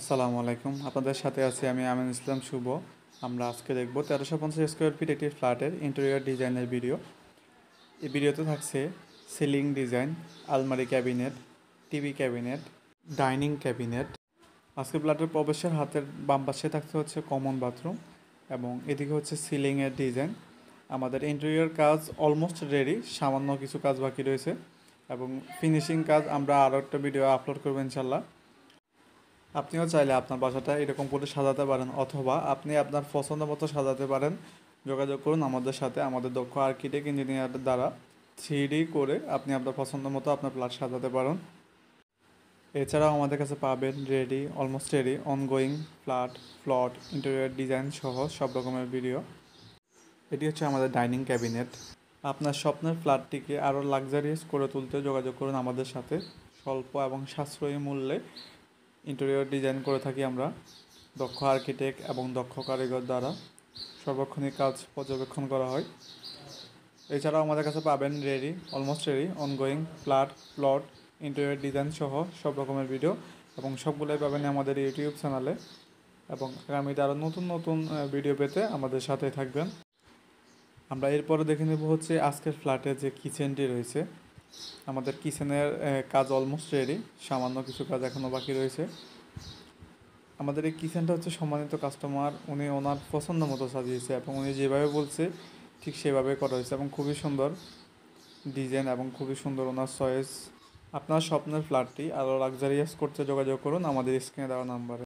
আসসালামু আলাইকুম আপনাদের সাথে আছি আমি আমিন ইসলাম শুভ আমরা আজকে দেখব তেরোশো পঞ্চাশ স্কোয়ার ফিট একটি ফ্ল্যাটের ইন্টেরিয়র ডিজাইনের ভিডিও এই ভিডিওতে থাকছে সিলিং ডিজাইন আলমারি cabinet TV cabinet dining cabinet আজকে ফ্ল্যাটের প্রবেশের হাতের বাম পাশে থাকতে হচ্ছে কমন বাথরুম এবং এদিকে হচ্ছে সিলিংয়ের ডিজাইন আমাদের ইন্টেরিয়র কাজ অলমোস্ট রেডি সামান্য কিছু কাজ বাকি রয়েছে এবং ফিনিশিং কাজ আমরা আরও একটা ভিডিও আপলোড করবো ইনশাল্লাহ আপনিও চাইলে আপনার বাসাটা এরকম করে সাজাতে পারেন অথবা আপনি আপনার পছন্দ মতো সাজাতে পারেন যোগাযোগ করুন আমাদের সাথে আমাদের দক্ষ আর্কিটেক্ট ইঞ্জিনিয়ারদের দ্বারা থ্রি করে আপনি আপনার পছন্দ মতো আপনার ফ্ল্যাট সাজাতে পারেন এছাড়াও আমাদের কাছে পাবেন ready almost ready ongoing flat plot interior design সহ সব রকমের ভিডিও এটি হচ্ছে আমাদের ডাইনিং ক্যাবিনেট আপনার স্বপ্নের ফ্ল্যাটটিকে আরও লাক্সারিয়াস করে তুলতে যোগাযোগ করুন আমাদের সাথে স্বল্প এবং সাশ্রয়ী মূল্যে ইন্টেরিয়র ডিজাইন করে থাকি আমরা দক্ষ আর্কিটেক্ট এবং দক্ষ কারিগর দ্বারা সর্বক্ষণিক কাজ পর্যবেক্ষণ করা হয় এছাড়াও আমাদের কাছে পাবেন ready almost ready ongoing flat plot interior design সহ সব রকমের ভিডিও এবং সবগুলোই পাবেন আমাদের ইউটিউব চ্যানেলে এবং আগামীতে আরও নতুন নতুন ভিডিও পেতে আমাদের সাথে থাকবেন আমরা এরপরে দেখে নেব হচ্ছে আজকের ফ্ল্যাটে যে কিচেনটি রয়েছে আমাদের কিচেনের কাজ অলমোস্ট রেডি সামান্য কিছু কাজ এখনও বাকি রয়েছে আমাদের এই কিচেনটা হচ্ছে সম্মানিত কাস্টমার উনি ওনার পছন্দ মতো সাজিয়েছে এবং উনি যেভাবে বলছে ঠিক সেভাবে করা হয়েছে এবং খুবই সুন্দর ডিজাইন এবং খুবই সুন্দর ওনার চয়েস আপনার স্বপ্নের ফ্ল্যাটটি আরও লাগজারিয়াস করতে যোগাযোগ করুন আমাদের স্ক্রিনে দেওয়া নাম্বারে